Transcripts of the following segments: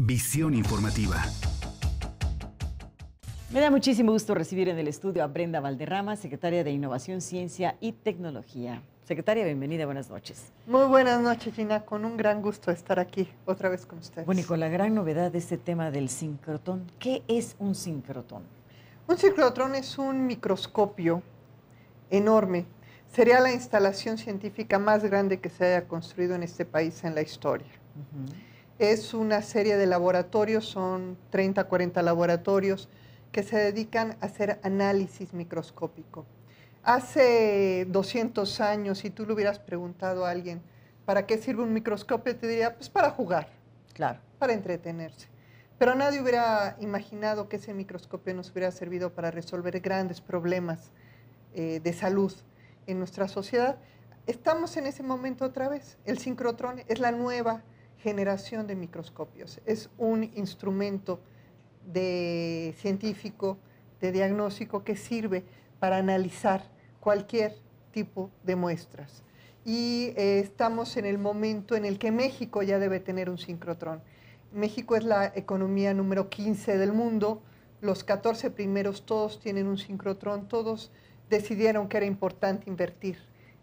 Visión informativa. Me da muchísimo gusto recibir en el estudio a Brenda Valderrama, secretaria de Innovación, Ciencia y Tecnología. Secretaria, bienvenida, buenas noches. Muy buenas noches, Gina, con un gran gusto estar aquí otra vez con ustedes. Bueno, y con la gran novedad de este tema del sincrotón, ¿qué es un sincrotón? Un sincrotrón es un microscopio enorme. Sería la instalación científica más grande que se haya construido en este país en la historia. Es una serie de laboratorios, son 30, 40 laboratorios que se dedican a hacer análisis microscópico. Hace 200 años, si tú lo hubieras preguntado a alguien, ¿para qué sirve un microscopio? Te diría, pues para jugar. Claro. Para entretenerse. Pero nadie hubiera imaginado que ese microscopio nos hubiera servido para resolver grandes problemas eh, de salud en nuestra sociedad. Estamos en ese momento otra vez. El sincrotrón es la nueva generación de microscopios. Es un instrumento de científico, de diagnóstico que sirve para analizar cualquier tipo de muestras. Y eh, estamos en el momento en el que México ya debe tener un sincrotrón. México es la economía número 15 del mundo. Los 14 primeros todos tienen un sincrotrón, todos decidieron que era importante invertir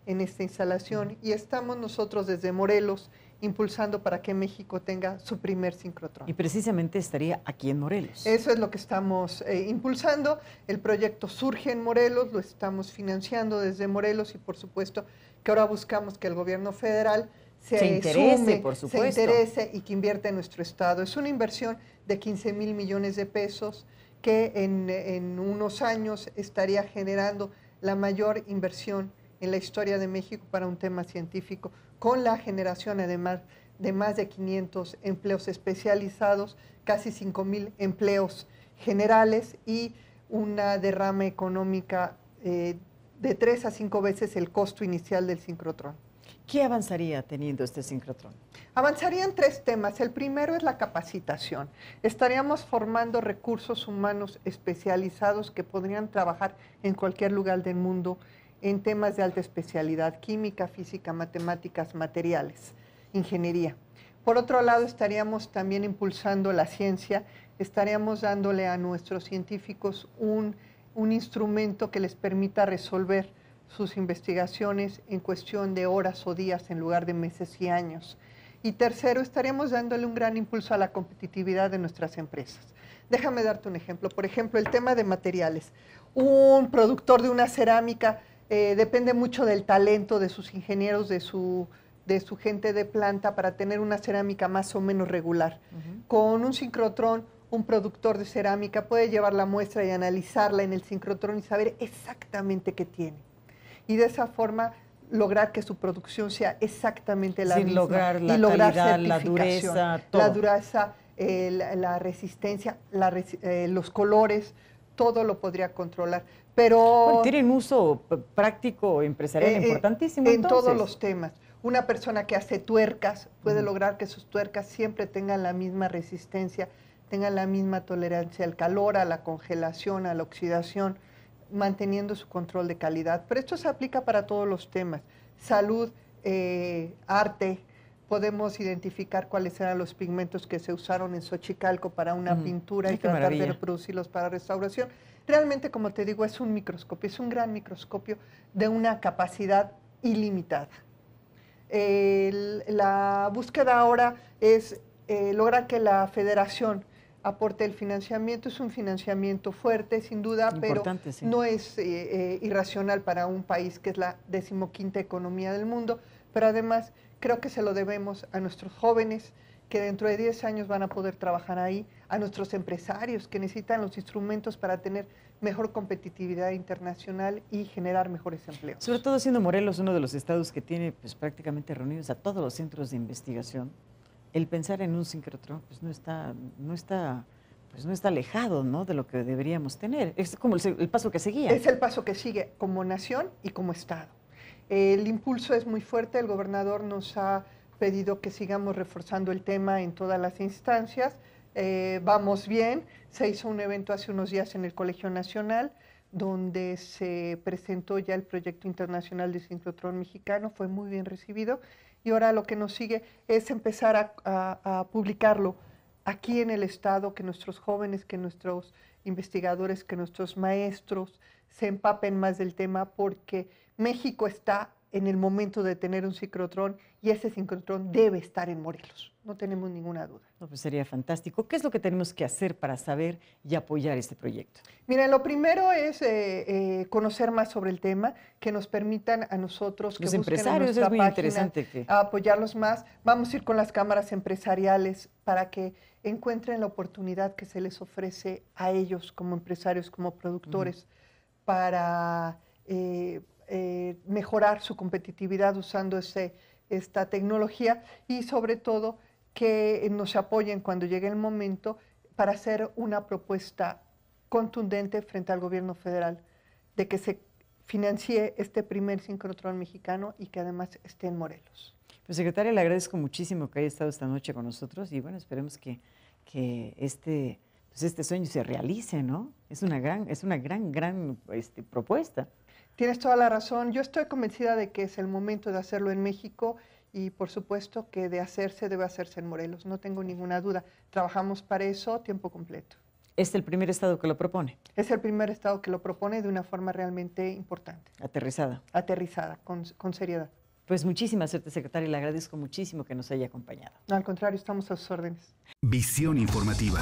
en esta instalación y estamos nosotros desde Morelos impulsando para que México tenga su primer sincrotrón. Y precisamente estaría aquí en Morelos. Eso es lo que estamos eh, impulsando. El proyecto surge en Morelos, lo estamos financiando desde Morelos y por supuesto que ahora buscamos que el gobierno federal se, interese, por supuesto. se interese y que invierta en nuestro estado. Es una inversión de 15 mil millones de pesos que en unos años estaría generando la mayor inversión en la historia de México para un tema científico, con la generación además de más de 500 empleos especializados, casi 5.000 empleos generales y una derrama económica eh, de tres a cinco veces el costo inicial del sincrotrón. ¿Qué avanzaría teniendo este sincrotrón? Avanzarían tres temas. El primero es la capacitación. Estaríamos formando recursos humanos especializados que podrían trabajar en cualquier lugar del mundo en temas de alta especialidad, química, física, matemáticas, materiales, ingeniería. Por otro lado, estaríamos también impulsando la ciencia, estaríamos dándole a nuestros científicos un, un instrumento que les permita resolver sus investigaciones en cuestión de horas o días en lugar de meses y años. Y tercero, estaríamos dándole un gran impulso a la competitividad de nuestras empresas. Déjame darte un ejemplo. Por ejemplo, el tema de materiales. Un productor de una cerámica eh, depende mucho del talento de sus ingenieros, de su, de su gente de planta para tener una cerámica más o menos regular. Con un sincrotrón, un productor de cerámica puede llevar la muestra y analizarla en el sincrotrón y saber exactamente qué tiene. Y de esa forma lograr que su producción sea exactamente la misma. lograr y lograr la dureza, La dureza, eh, la, resistencia, eh, los colores, todo lo podría controlar. Pero tienen uso práctico empresarial eh, eh, importantísimo. En todos los temas. Una persona que hace tuercas puede lograr que sus tuercas siempre tengan la misma resistencia, tengan la misma tolerancia al calor, a la congelación, a la oxidación, manteniendo su control de calidad. Pero esto se aplica para todos los temas. Salud, eh, arte, podemos identificar cuáles eran los pigmentos que se usaron en Xochicalco para una pintura y tratar de reproducirlos para restauración. Realmente, como te digo, es un microscopio, es un gran microscopio de una capacidad ilimitada. la búsqueda ahora es eh, lograr que la federación aporte el financiamiento. Es un financiamiento fuerte, sin duda, pero no es eh, eh, irracional para un país que es la decimoquinta economía del mundo pero además creo que se lo debemos a nuestros jóvenes que dentro de 10 años van a poder trabajar ahí, a nuestros empresarios que necesitan los instrumentos para tener mejor competitividad internacional y generar mejores empleos. Sobre todo siendo Morelos uno de los estados que tiene pues, prácticamente reunidos a todos los centros de investigación, el pensar en un sincrotrón pues, no, está, no, está, pues, no está alejado ¿no? de lo que deberíamos tener. Es como el paso que seguía. Es el paso que sigue como nación y como estado. El impulso es muy fuerte, el gobernador nos ha pedido que sigamos reforzando el tema en todas las instancias. Eh, vamos bien, se hizo un evento hace unos días en el Colegio Nacional donde se presentó ya el proyecto internacional de sincrotrón mexicano, fue muy bien recibido y ahora lo que nos sigue es empezar a publicarlo aquí en el Estado, que nuestros jóvenes, que nuestros investigadores, que nuestros maestros, se empapen más del tema porque México está en el momento de tener un ciclotrón y ese ciclotrón debe estar en Morelos, no tenemos ninguna duda. No, pues sería fantástico. ¿Qué es lo que tenemos que hacer para saber y apoyar este proyecto? Mira, lo primero es eh, eh, conocer más sobre el tema, que nos permitan a nosotros, que los empresarios, interesante apoyarlos más. Vamos a ir con las cámaras empresariales para que encuentren la oportunidad que se les ofrece a ellos como empresarios, como productores para eh, eh, mejorar su competitividad usando ese, esta tecnología y sobre todo que nos apoyen cuando llegue el momento para hacer una propuesta contundente frente al gobierno federal de que se financie este primer sincrotrón mexicano y que además esté en Morelos. Pues secretaria, le agradezco muchísimo que haya estado esta noche con nosotros y bueno, esperemos que, que este pues este sueño se realice, ¿no? Es una gran, es una gran, gran este, propuesta. Tienes toda la razón. Yo estoy convencida de que es el momento de hacerlo en México y por supuesto que de hacerse debe hacerse en Morelos, no tengo ninguna duda. Trabajamos para eso tiempo completo. ¿Es el primer estado que lo propone? Es el primer estado que lo propone de una forma realmente importante. Aterrizada. Aterrizada, con, con seriedad. Pues muchísimas suerte, secretaria, le agradezco muchísimo que nos haya acompañado. No, al contrario, estamos a sus órdenes. Visión informativa.